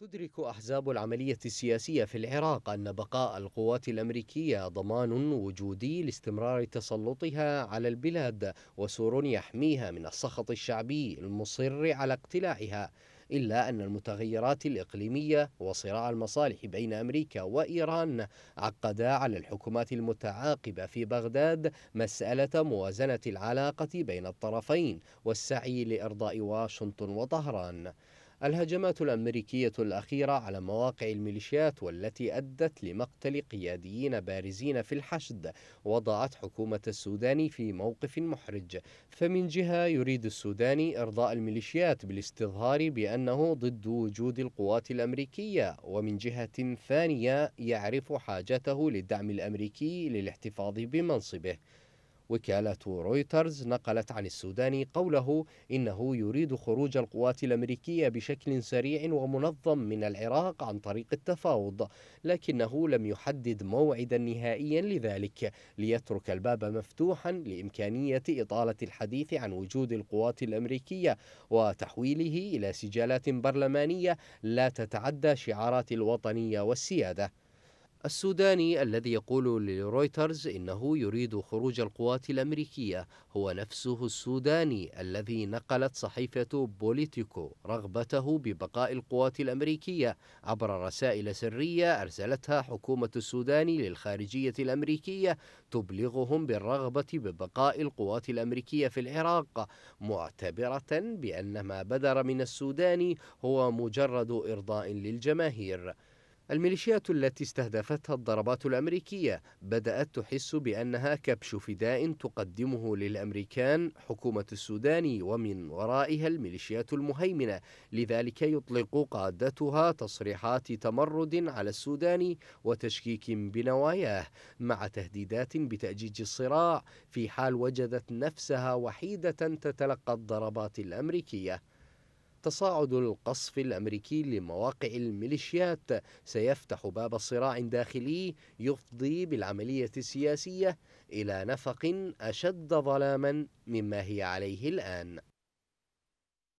تدرك أحزاب العملية السياسية في العراق أن بقاء القوات الأمريكية ضمان وجودي لاستمرار تسلطها على البلاد وسور يحميها من السخط الشعبي المصر على اقتلاعها إلا أن المتغيرات الإقليمية وصراع المصالح بين أمريكا وإيران عقدا على الحكومات المتعاقبة في بغداد مسألة موازنة العلاقة بين الطرفين والسعي لإرضاء واشنطن وطهران الهجمات الأمريكية الأخيرة على مواقع الميليشيات والتي أدت لمقتل قياديين بارزين في الحشد وضعت حكومة السودان في موقف محرج فمن جهة يريد السوداني إرضاء الميليشيات بالاستظهار بأنه ضد وجود القوات الأمريكية ومن جهة ثانية يعرف حاجته للدعم الأمريكي للاحتفاظ بمنصبه وكالة رويترز نقلت عن السوداني قوله إنه يريد خروج القوات الأمريكية بشكل سريع ومنظم من العراق عن طريق التفاوض لكنه لم يحدد موعدا نهائيا لذلك ليترك الباب مفتوحا لإمكانية إطالة الحديث عن وجود القوات الأمريكية وتحويله إلى سجالات برلمانية لا تتعدى شعارات الوطنية والسيادة السوداني الذي يقول لرويترز إنه يريد خروج القوات الأمريكية هو نفسه السوداني الذي نقلت صحيفة بوليتيكو رغبته ببقاء القوات الأمريكية عبر رسائل سرية أرسلتها حكومة السودان للخارجية الأمريكية تبلغهم بالرغبة ببقاء القوات الأمريكية في العراق معتبرة بأن ما بدر من السودان هو مجرد إرضاء للجماهير الميليشيات التي استهدفتها الضربات الامريكيه بدات تحس بانها كبش فداء تقدمه للامريكان حكومه السودان ومن ورائها الميليشيات المهيمنه لذلك يطلق قادتها تصريحات تمرد على السودان وتشكيك بنواياه مع تهديدات بتاجيج الصراع في حال وجدت نفسها وحيده تتلقى الضربات الامريكيه تصاعد القصف الأمريكي لمواقع الميليشيات سيفتح باب صراع داخلي يفضي بالعملية السياسية إلى نفق أشد ظلاما مما هي عليه الآن